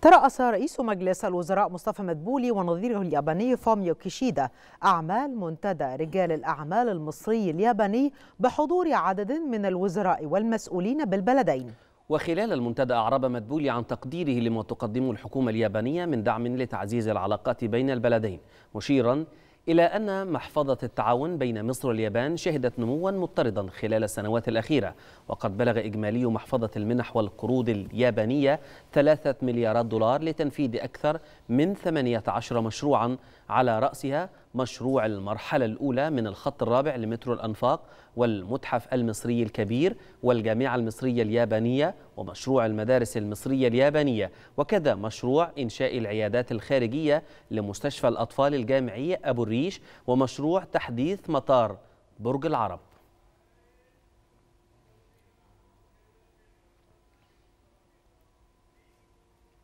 ترأس رئيس مجلس الوزراء مصطفى مدبولي ونظيره الياباني فوميو كيشيدا أعمال منتدى رجال الأعمال المصري الياباني بحضور عدد من الوزراء والمسؤولين بالبلدين وخلال المنتدى أعرب مدبولي عن تقديره لما تقدمه الحكومة اليابانية من دعم لتعزيز العلاقات بين البلدين مشيرا إلى أن محفظة التعاون بين مصر واليابان شهدت نموا مضطردا خلال السنوات الأخيرة وقد بلغ إجمالي محفظة المنح والقروض اليابانية ثلاثة مليارات دولار لتنفيذ أكثر من 18 مشروعا على رأسها مشروع المرحلة الأولى من الخط الرابع لمترو الأنفاق والمتحف المصري الكبير والجامعة المصرية اليابانية ومشروع المدارس المصرية اليابانية وكذا مشروع إنشاء العيادات الخارجية لمستشفى الأطفال الجامعي أبو الريش ومشروع تحديث مطار برج العرب